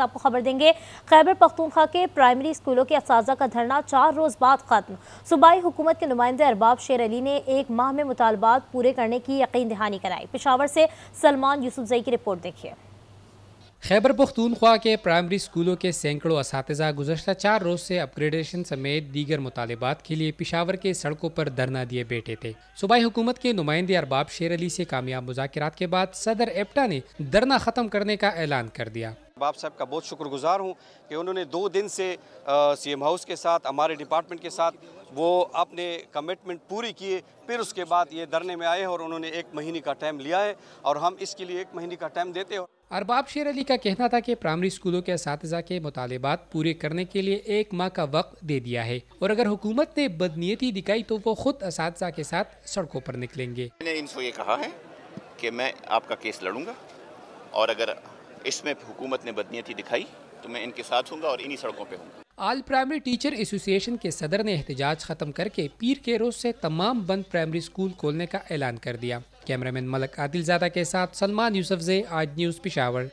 आपको खबर देंगे खैबर पख्तूनखा के प्राइमरी स्कूलों के इस का धरना चार रोज बाद खत्म सूबाई हुकूमत के नुमाइंदे अरबाब शेर अली ने एक माह में मुतालबात पूरे करने की यकीन दहानी कराई पिशावर से सलमान यूसुफ जई की रिपोर्ट देखिए खैबर पख्तूनख्वा के प्राइमरी स्कूलों के सैकड़ों इस गुजशत चार रोज से अपग्रेडेशन समेत दीगर मुतालबात के लिए पिशावर के सड़कों पर धरना दिए बैठे थे सूबाई हुकूमत के नुमाइंदे अरबाब शेर अली से कामयाब मुजाकर के बाद सदर एप्टा ने धरना खत्म करने का ऐलान कर दिया इकबाब साहब का बहुत शुक्रगुजार हूँ कि उन्होंने दो दिन से सीएम हाउस के साथ हमारे डिपार्टमेंट के साथ वो अपने कमिटमेंट पूरी किए फिर उसके बाद ये धरने में आए और उन्होंने एक महीने का टाइम लिया है और हम इसके लिए एक महीने का टाइम देते हैं अरबाब शेर अली का कहना था कि प्राइमरी स्कूलों के इस के मुतालबात पूरे करने के लिए एक माह का वक्त दे दिया है और अगर हुकूमत ने बदनीयती दिखाई तो वो खुद इस के साथ सड़कों पर निकलेंगे मैंने इनसे ये कहा है कि मैं आपका केस लड़ूंगा और अगर इसमें हुकूमत ने बदनीति दिखाई तो मैं इनके साथ हूँ और इन्हीं सड़कों पर हूँ आल प्राइमरी टीचर एसोसिएशन के सदर ने एहतजाज ख़त्म करके पीर के रोज से तमाम बंद प्राइमरी स्कूल खोलने का ऐलान कर दिया कैमरामैन मलक आदिलजादा के साथ सलमान यूसफ जे आज न्यूज़ पिशावर